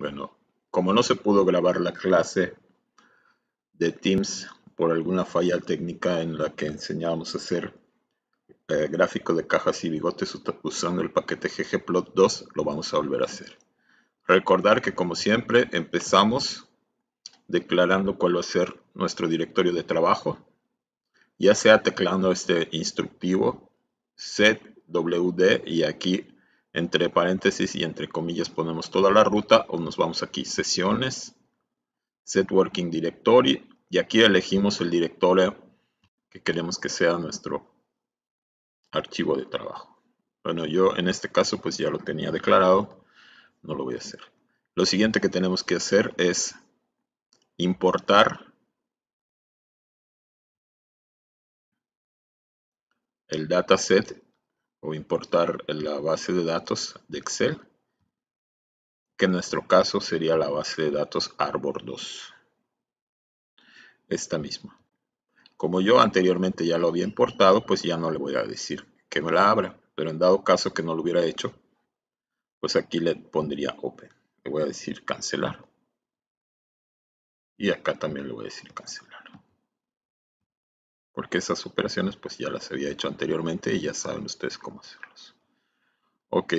Bueno, como no se pudo grabar la clase de Teams por alguna falla técnica en la que enseñábamos a hacer eh, gráfico de cajas y bigotes usando el paquete ggplot2, lo vamos a volver a hacer. Recordar que como siempre empezamos declarando cuál va a ser nuestro directorio de trabajo, ya sea teclando este instructivo setwd y aquí entre paréntesis y entre comillas ponemos toda la ruta o nos vamos aquí, sesiones, set working directory y aquí elegimos el directorio que queremos que sea nuestro archivo de trabajo. Bueno, yo en este caso pues ya lo tenía declarado, no lo voy a hacer. Lo siguiente que tenemos que hacer es importar el dataset o importar la base de datos de Excel, que en nuestro caso sería la base de datos Arbor 2. Esta misma. Como yo anteriormente ya lo había importado, pues ya no le voy a decir que me la abra. Pero en dado caso que no lo hubiera hecho, pues aquí le pondría Open. Le voy a decir cancelar. Y acá también le voy a decir cancelar porque esas operaciones pues ya las había hecho anteriormente y ya saben ustedes cómo hacerlas. Ok,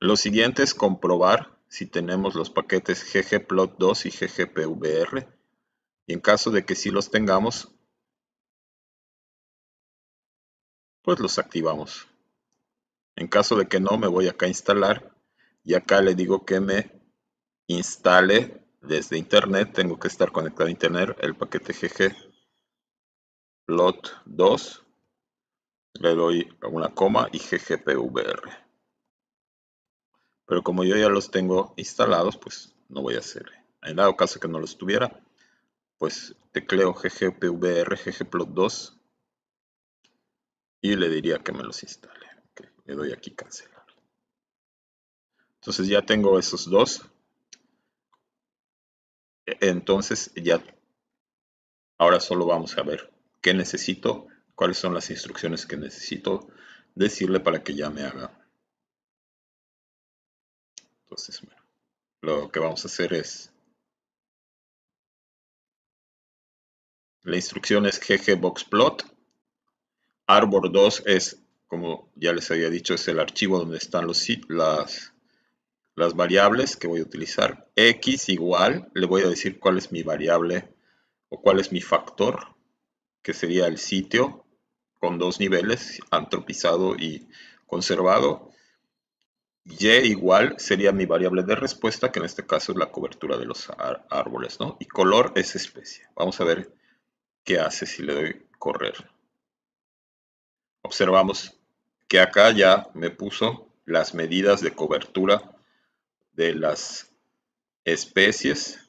lo siguiente es comprobar si tenemos los paquetes ggplot2 y ggpvr y en caso de que sí los tengamos, pues los activamos. En caso de que no, me voy acá a instalar y acá le digo que me instale desde internet, tengo que estar conectado a internet, el paquete GG Plot 2, le doy una coma y ggpvr. Pero como yo ya los tengo instalados, pues no voy a hacer. En dado caso que no los tuviera, pues tecleo ggpvr ggplot2 y le diría que me los instale. le doy aquí cancelar. Entonces ya tengo esos dos. E-, entonces ya, ahora solo vamos a ver qué necesito, cuáles son las instrucciones que necesito decirle para que ya me haga. Entonces, bueno, lo que vamos a hacer es... La instrucción es ggboxplot. Arbor 2 es, como ya les había dicho, es el archivo donde están los, las, las variables que voy a utilizar. X igual, le voy a decir cuál es mi variable o cuál es mi factor que sería el sitio con dos niveles, antropizado y conservado. Y igual sería mi variable de respuesta, que en este caso es la cobertura de los árboles, ¿no? Y color es especie. Vamos a ver qué hace si le doy correr. Observamos que acá ya me puso las medidas de cobertura de las especies.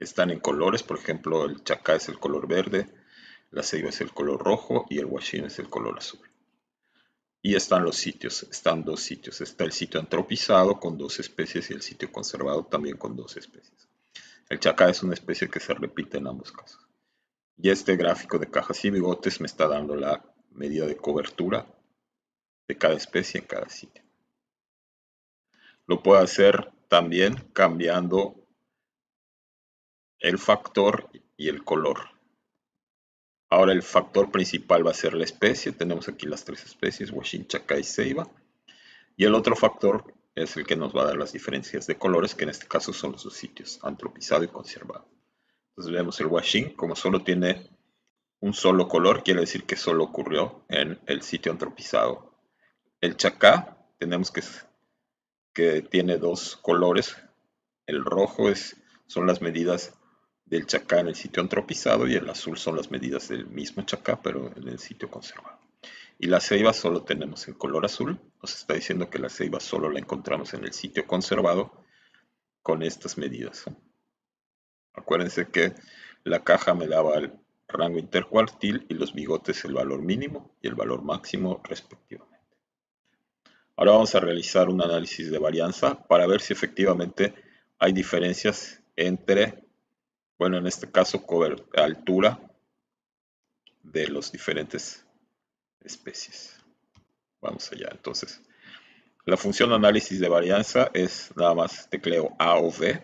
Están en colores, por ejemplo, el chacá es el color verde, la ceiba es el color rojo y el huachín es el color azul. Y están los sitios, están dos sitios. Está el sitio antropizado con dos especies y el sitio conservado también con dos especies. El chacá es una especie que se repite en ambos casos. Y este gráfico de cajas y bigotes me está dando la medida de cobertura de cada especie en cada sitio. Lo puedo hacer también cambiando el factor y el color. Ahora el factor principal va a ser la especie. Tenemos aquí las tres especies, Chaká y Ceiba. Y el otro factor es el que nos va a dar las diferencias de colores, que en este caso son los dos sitios, antropizado y conservado. Entonces vemos el Washin, como solo tiene un solo color, quiere decir que solo ocurrió en el sitio antropizado. El Chacá, tenemos que, que tiene dos colores. El rojo es, son las medidas del chacá en el sitio antropizado y el azul son las medidas del mismo chacá, pero en el sitio conservado. Y la ceiba solo tenemos en color azul, nos está diciendo que la ceiba solo la encontramos en el sitio conservado con estas medidas. Acuérdense que la caja me daba el rango intercuartil y los bigotes el valor mínimo y el valor máximo respectivamente. Ahora vamos a realizar un análisis de varianza para ver si efectivamente hay diferencias entre bueno, en este caso, altura de los diferentes especies. Vamos allá, entonces. La función análisis de varianza es nada más tecleo A o B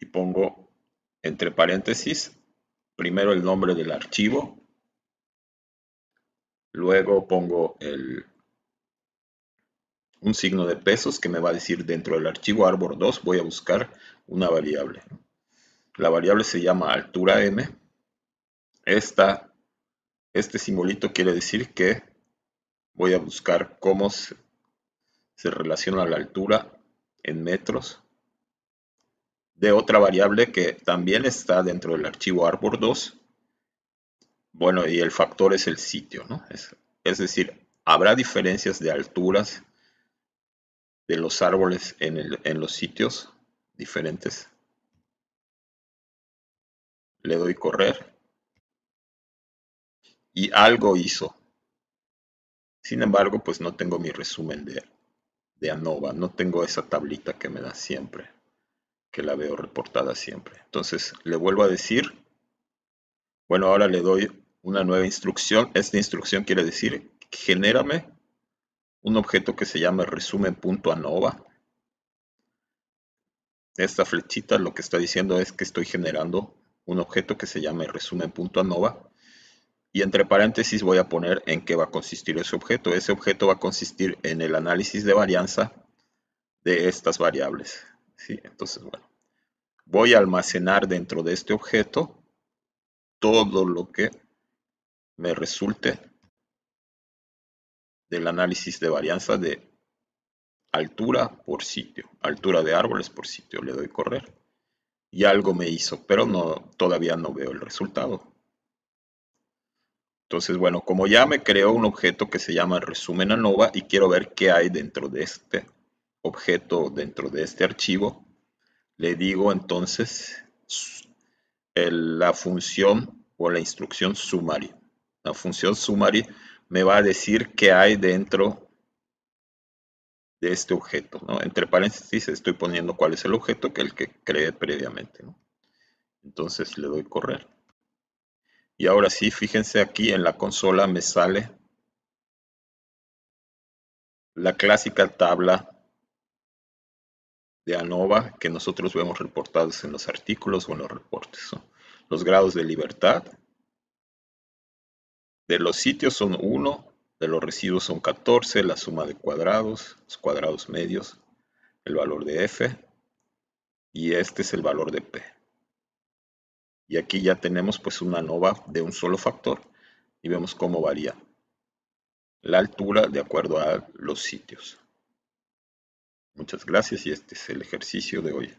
y pongo entre paréntesis primero el nombre del archivo, luego pongo el, un signo de pesos que me va a decir dentro del archivo árbol 2 voy a buscar una variable la variable se llama altura m. Esta, este simbolito quiere decir que voy a buscar cómo se, relaciona la altura en metros de otra variable que también está dentro del archivo arbor2. Bueno, y el factor es el sitio, ¿no? Es, decir, habrá diferencias de alturas de los árboles en los sitios diferentes. Le doy correr. Y algo hizo. Sin embargo, pues no tengo mi resumen de, de ANOVA. No tengo esa tablita que me da siempre. Que la veo reportada siempre. Entonces, le vuelvo a decir. Bueno, ahora le doy una nueva instrucción. Esta instrucción quiere decir, genérame un objeto que se llama resumen.anova. Esta flechita lo que está diciendo es que estoy generando un objeto que se llame resumen.anova y entre paréntesis voy a poner en qué va a consistir ese objeto. Ese objeto va a consistir en el análisis de varianza de estas variables. ¿sí? Entonces, bueno, voy a almacenar dentro de este objeto todo lo que me resulte del análisis de varianza de altura por sitio, altura de árboles por sitio. Le doy correr y algo me hizo, pero no, todavía no veo el resultado. Entonces, bueno, como ya me creó un objeto que se llama resumen ANOVA y quiero ver qué hay dentro de este objeto, dentro de este archivo, le digo entonces la función o la instrucción summary. La función summary me va a decir qué hay dentro de este objeto. ¿no? Entre paréntesis estoy poniendo cuál es el objeto que el que creé previamente. ¿no? Entonces le doy correr. Y ahora sí, fíjense aquí en la consola me sale la clásica tabla de ANOVA que nosotros vemos reportados en los artículos o en los reportes. ¿no? Los grados de libertad de los sitios son 1, de los residuos son 14, la suma de cuadrados, los cuadrados medios, el valor de f y este es el valor de p. Y aquí ya tenemos pues una nova de un solo factor y vemos cómo varía la altura de acuerdo a los sitios. Muchas gracias y este es el ejercicio de hoy.